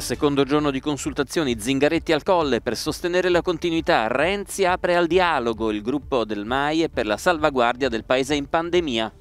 Secondo giorno di consultazioni, Zingaretti al Colle per sostenere la continuità. Renzi apre al dialogo il gruppo del MAIE per la salvaguardia del paese in pandemia.